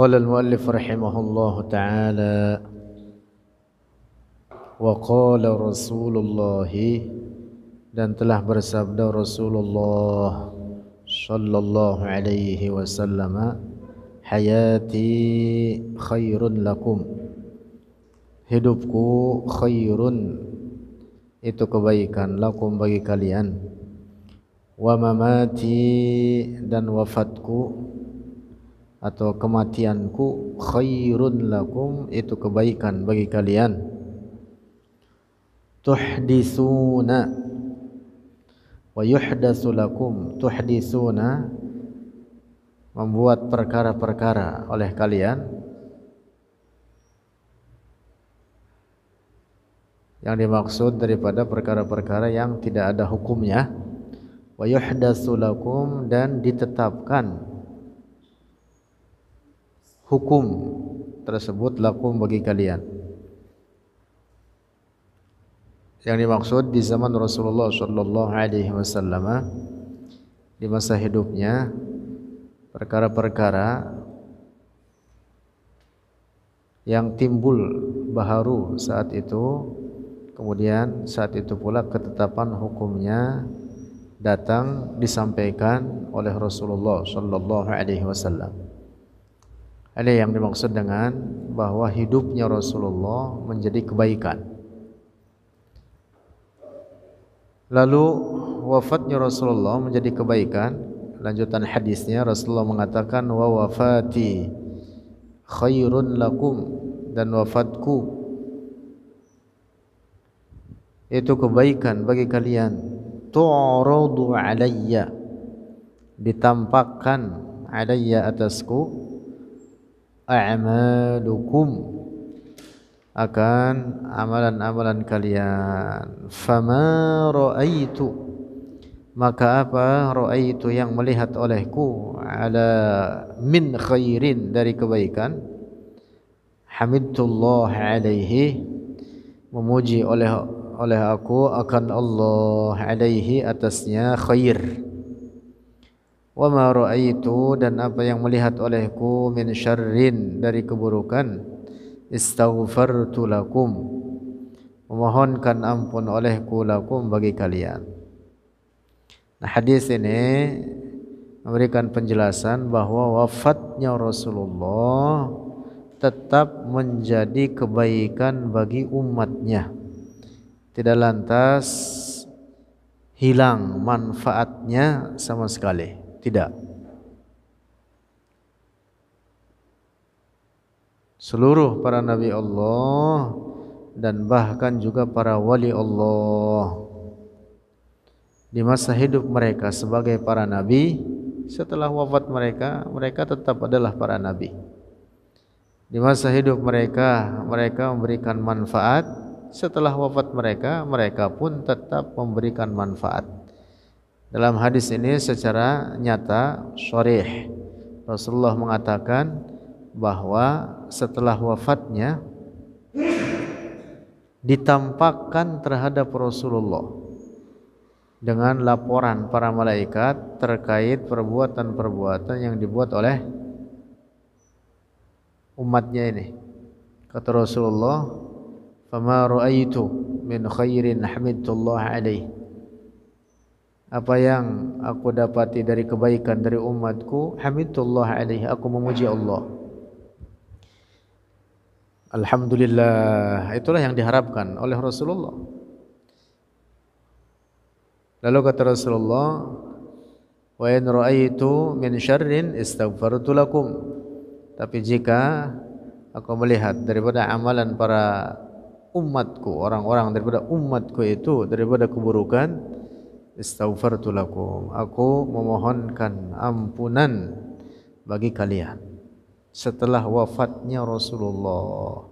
قال المؤلف رحمه الله تعالى وقال رسول الله dan telah bersabda Rasulullah sallallahu alaihi wasallam hayati khairun lakum hidupku khairun itu kebaikan lakum bagi kalian wa mamati dan wafatku atau kematianku khairun lakum itu kebaikan bagi kalian tuhdisuna wa yuhdasu lakum tuhdisuna membuat perkara-perkara oleh kalian yang dimaksud daripada perkara-perkara yang tidak ada hukumnya wa yuhdasu lakum dan ditetapkan hukum tersebut lakum bagi kalian. Yang dimaksud di zaman Rasulullah sallallahu alaihi wasallam eh, di masa hidupnya perkara-perkara yang timbul baharu saat itu kemudian saat itu pula ketetapan hukumnya datang disampaikan oleh Rasulullah sallallahu alaihi wasallam. Ada yang dimaksud dengan bahwa hidupnya Rasulullah menjadi kebaikan. Lalu wafatnya Rasulullah menjadi kebaikan. Lanjutan hadisnya Rasulullah mengatakan wa wafati khairun lakum dan wafatku itu kebaikan bagi kalian tu'radu alayya ditampakkan alayya atasku a'malukum akan amalan-amalan kalian fama ra'aitu maka apa ra'aitu yang melihat olehku ala min khairin dari kebaikan hamidullah alaihi memuji oleh oleh aku akan Allah alaihi atasnya khair wa ma ra'aitu dan apa yang melihat olehku min syarrin dari keburukan istaghfartu lakum memohonkan ampun olehku lakum bagi kalian nah hadis ini memberikan penjelasan bahawa wafatnya Rasulullah tetap menjadi kebaikan bagi umatnya tidak lantas hilang manfaatnya sama sekali. Tidak. Seluruh para nabi Allah dan bahkan juga para wali Allah di masa hidup mereka sebagai para nabi, setelah wafat mereka, mereka tetap adalah para nabi. Di masa hidup mereka, mereka memberikan manfaat. Setelah wafat mereka, mereka pun tetap memberikan manfaat dalam hadis ini secara nyata syarih Rasulullah mengatakan bahawa setelah wafatnya ditampakkan terhadap Rasulullah dengan laporan para malaikat terkait perbuatan-perbuatan yang dibuat oleh umatnya ini kata Rasulullah fama ra'aitu min khairin hamidtullah alaihi apa yang aku dapati dari kebaikan dari umatku hamidullah alaihi aku memuji Allah alhamdulillah itulah yang diharapkan oleh Rasulullah lalu kata Rasulullah wa in raaitu min syarrin istaghfartu lakum tapi jika aku melihat daripada amalan para umatku orang-orang daripada umatku itu daripada keburukan istaghfartu lakum. Aku memohonkan ampunan bagi kalian setelah wafatnya Rasulullah.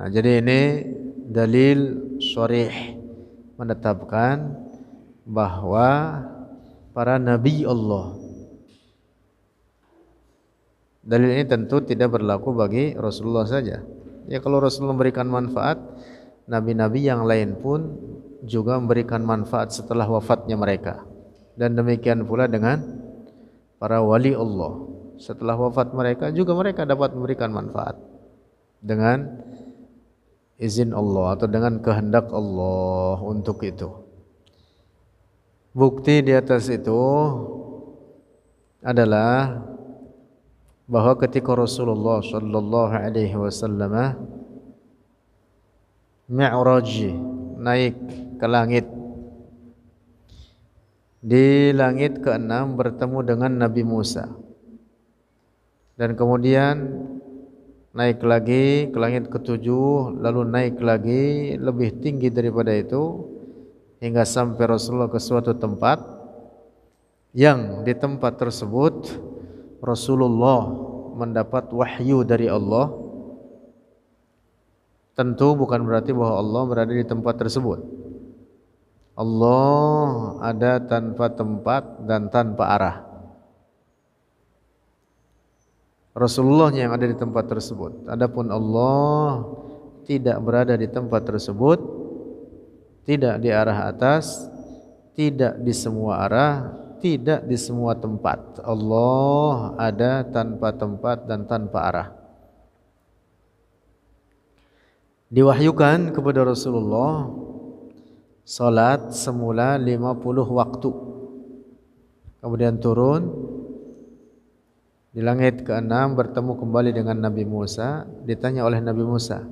Nah, jadi ini dalil syarih menetapkan bahawa para Nabi Allah dalil ini tentu tidak berlaku bagi Rasulullah saja. Ya kalau Rasul memberikan manfaat, nabi-nabi yang lain pun juga memberikan manfaat setelah wafatnya mereka. Dan demikian pula dengan para wali Allah. Setelah wafat mereka juga mereka dapat memberikan manfaat dengan izin Allah atau dengan kehendak Allah untuk itu. Bukti di atas itu adalah bahwa ketika Rasulullah sallallahu alaihi wasallam eh, mi'raj naik ke langit di langit ke keenam bertemu dengan Nabi Musa dan kemudian naik lagi ke langit ketujuh lalu naik lagi lebih tinggi daripada itu hingga sampai Rasulullah ke suatu tempat yang di tempat tersebut Rasulullah mendapat wahyu dari Allah tentu bukan berarti bahwa Allah berada di tempat tersebut Allah ada tanpa tempat dan tanpa arah Rasulullah yang ada di tempat tersebut adapun Allah tidak berada di tempat tersebut tidak di arah atas tidak di semua arah tidak di semua tempat. Allah ada tanpa tempat dan tanpa arah. Diwahyukan kepada Rasulullah salat semula 50 waktu. Kemudian turun di langit ke-6 bertemu kembali dengan Nabi Musa, ditanya oleh Nabi Musa.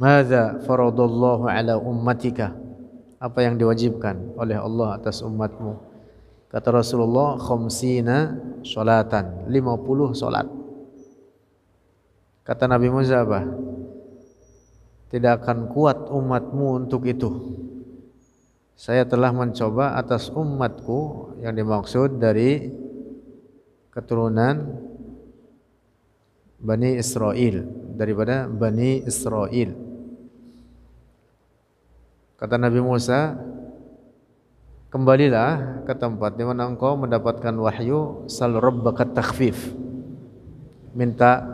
Madza faradallahu ala ummatika? apa yang diwajibkan oleh Allah atas umatmu. Kata Rasulullah, khomsina solatan, puluh solat. Kata Nabi Musa apa? Tidak akan kuat umatmu untuk itu. Saya telah mencoba atas umatku yang dimaksud dari keturunan Bani Israel daripada Bani Israel Kata Nabi Musa, kembalilah ke tempat di mana engkau mendapatkan wahyu sal rabbaka takhfif. Minta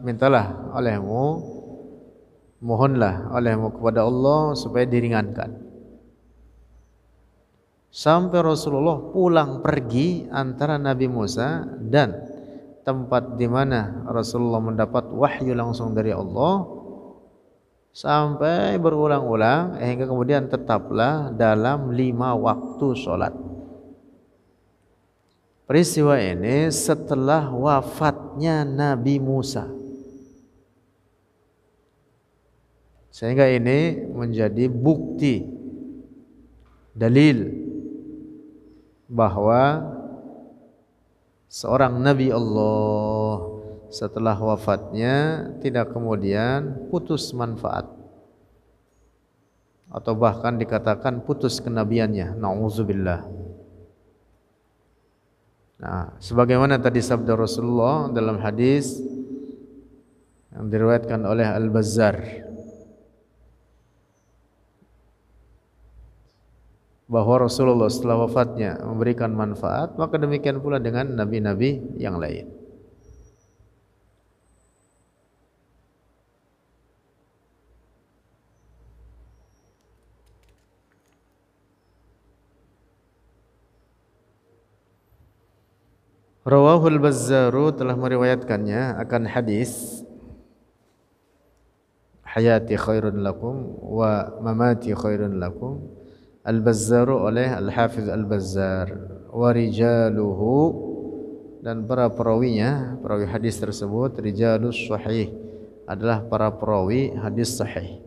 mintalah olehmu mohonlah olehmu kepada Allah supaya diringankan. Sampai Rasulullah pulang pergi antara Nabi Musa dan tempat di mana Rasulullah mendapat wahyu langsung dari Allah, sampai berulang-ulang hingga kemudian tetaplah dalam lima waktu solat. Peristiwa ini setelah wafatnya Nabi Musa. Sehingga ini menjadi bukti dalil bahwa seorang Nabi Allah setelah wafatnya tidak kemudian putus manfaat atau bahkan dikatakan putus kenabiannya naudzubillah nah sebagaimana tadi sabda Rasulullah dalam hadis yang diriwayatkan oleh Al-Bazzar bahwa Rasulullah setelah wafatnya memberikan manfaat maka demikian pula dengan nabi-nabi yang lain Rawahul Bazzaru telah meriwayatkannya akan hadis Hayati khairun lakum wa mamati khairun lakum Al-Bazzaru oleh Al-Hafiz Al-Bazzar wa rijaluhu dan para perawinya perawi hadis tersebut rijalus sahih adalah para perawi hadis sahih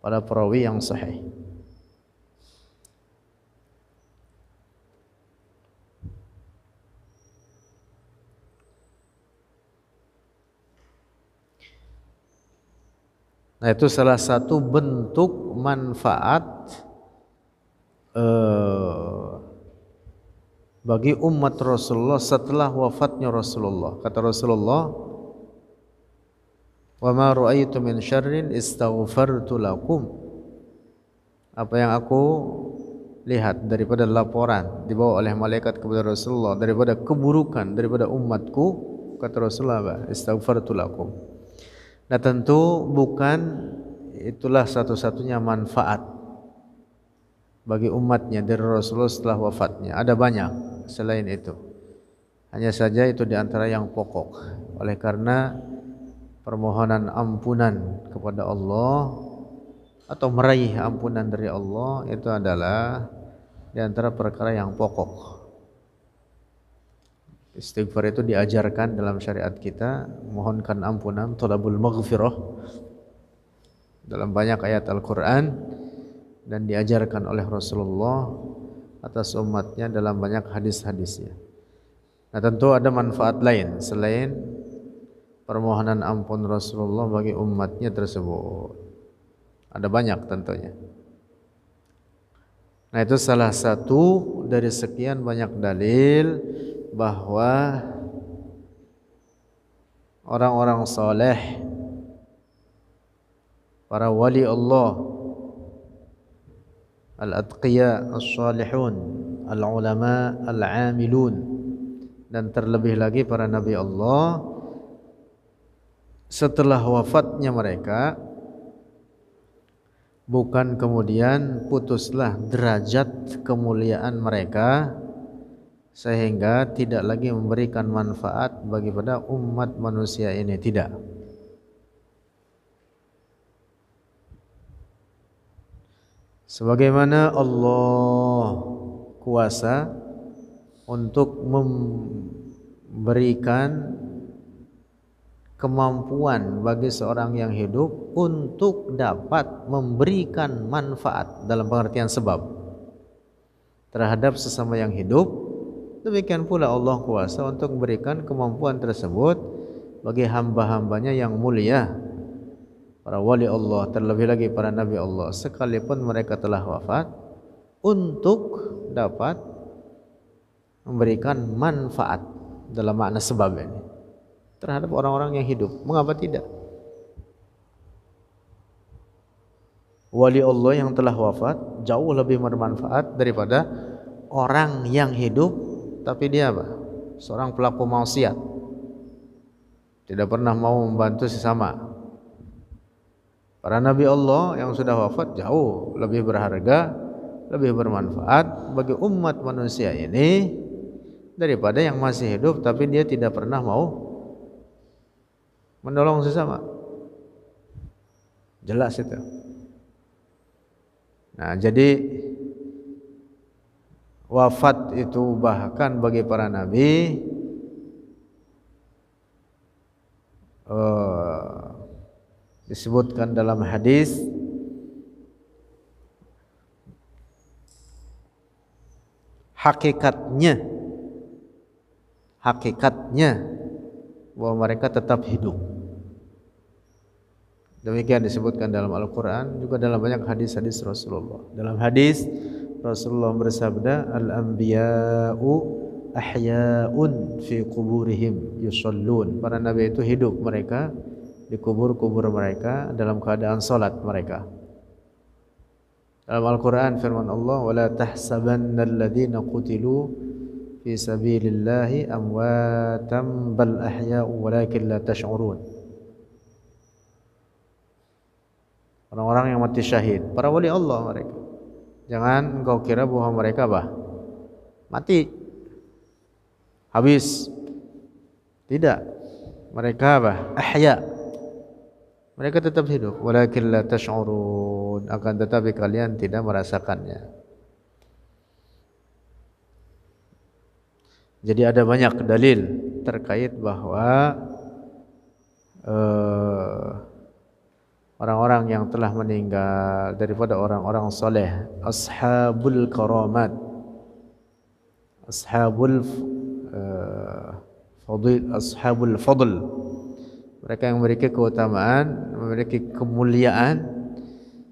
para perawi yang sahih Nah itu salah satu bentuk manfaat eh, bagi umat Rasulullah setelah wafatnya Rasulullah. Kata Rasulullah, Wa ma ru'aytu min syarrin istaghfartu lakum. Apa yang aku lihat daripada laporan dibawa oleh malaikat kepada Rasulullah daripada keburukan daripada umatku kata Rasulullah istaghfartu lakum Nah tentu bukan itulah satu-satunya manfaat bagi umatnya dari Rasulullah setelah wafatnya. Ada banyak selain itu. Hanya saja itu di antara yang pokok. Oleh karena permohonan ampunan kepada Allah atau meraih ampunan dari Allah itu adalah di antara perkara yang pokok. Istighfar itu diajarkan dalam syariat kita, mohonkan ampunan, tolabul maghfirah dalam banyak ayat Al-Quran dan diajarkan oleh Rasulullah atas umatnya dalam banyak hadis-hadisnya. Nah tentu ada manfaat lain selain permohonan ampun Rasulullah bagi umatnya tersebut. Ada banyak tentunya. Nah itu salah satu dari sekian banyak dalil bahwa orang-orang soleh para wali Allah al-atqiya al salihun al-ulama al-amilun dan terlebih lagi para nabi Allah setelah wafatnya mereka bukan kemudian putuslah derajat kemuliaan mereka sehingga tidak lagi memberikan manfaat bagi pada umat manusia ini tidak sebagaimana Allah kuasa untuk memberikan kemampuan bagi seorang yang hidup untuk dapat memberikan manfaat dalam pengertian sebab terhadap sesama yang hidup Demikian pula Allah kuasa untuk memberikan kemampuan tersebut bagi hamba-hambanya yang mulia. Para wali Allah terlebih lagi para nabi Allah sekalipun mereka telah wafat untuk dapat memberikan manfaat dalam makna sebab ini terhadap orang-orang yang hidup. Mengapa tidak? Wali Allah yang telah wafat jauh lebih bermanfaat daripada orang yang hidup tapi dia apa? Seorang pelaku maksiat, Tidak pernah mau membantu sesama. Para nabi Allah yang sudah wafat jauh lebih berharga, lebih bermanfaat bagi umat manusia ini daripada yang masih hidup tapi dia tidak pernah mau menolong sesama. Jelas itu. Nah, jadi wafat itu bahkan bagi para nabi uh, disebutkan dalam hadis hakikatnya hakikatnya bahwa mereka tetap hidup demikian disebutkan dalam Al-Qur'an juga dalam banyak hadis-hadis Rasulullah dalam hadis Rasulullah bersabda al-anbiya'u ahya'un fi kuburihim yusallun. Para nabi itu hidup mereka di kubur-kubur mereka dalam keadaan salat mereka. Dalam Al-Qur'an firman Allah wala tahsabanna alladhina qutilu fi sabilillahi amwatan bal ahya'u walakin la tash'urun. Orang-orang yang mati syahid, para wali Allah mereka. Jangan engkau kira bahwa mereka bah Mati. Habis. Tidak. Mereka bah Ahya. Mereka tetap hidup. Walakin la tash'urun. Akan tetapi kalian tidak merasakannya. Jadi ada banyak dalil terkait bahwa uh, orang-orang yang telah meninggal daripada orang-orang soleh ashabul karamat ashabul uh, fadil ashabul fadl mereka yang memiliki keutamaan memiliki kemuliaan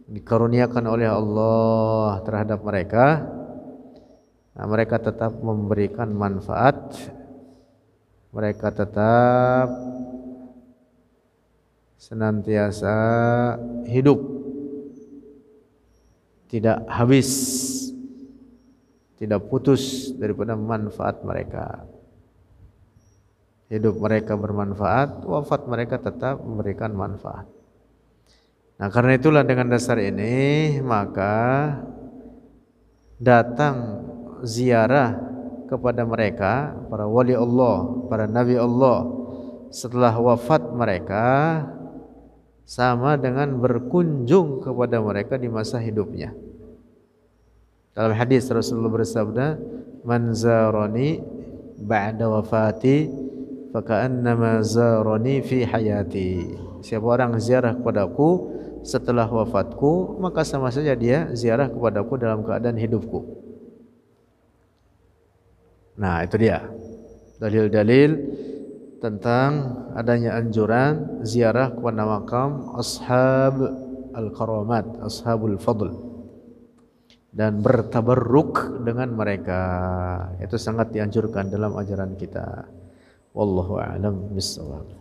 dikaruniakan oleh Allah terhadap mereka nah, mereka tetap memberikan manfaat mereka tetap senantiasa hidup tidak habis tidak putus daripada manfaat mereka hidup mereka bermanfaat wafat mereka tetap memberikan manfaat nah karena itulah dengan dasar ini maka datang ziarah kepada mereka para wali Allah para nabi Allah setelah wafat mereka sama dengan berkunjung kepada mereka di masa hidupnya. Dalam hadis Rasulullah bersabda, "Man zarani ba'da wafati fakannama zarani fi hayati." Siapa orang ziarah kepadaku setelah wafatku, maka sama saja dia ziarah kepadaku dalam keadaan hidupku. Nah, itu dia. Dalil-dalil tentang adanya anjuran ziarah ke makam ashab al-karamat, ashabul fadl dan bertabarruk dengan mereka itu sangat dianjurkan dalam ajaran kita wallahu a'lam bissawab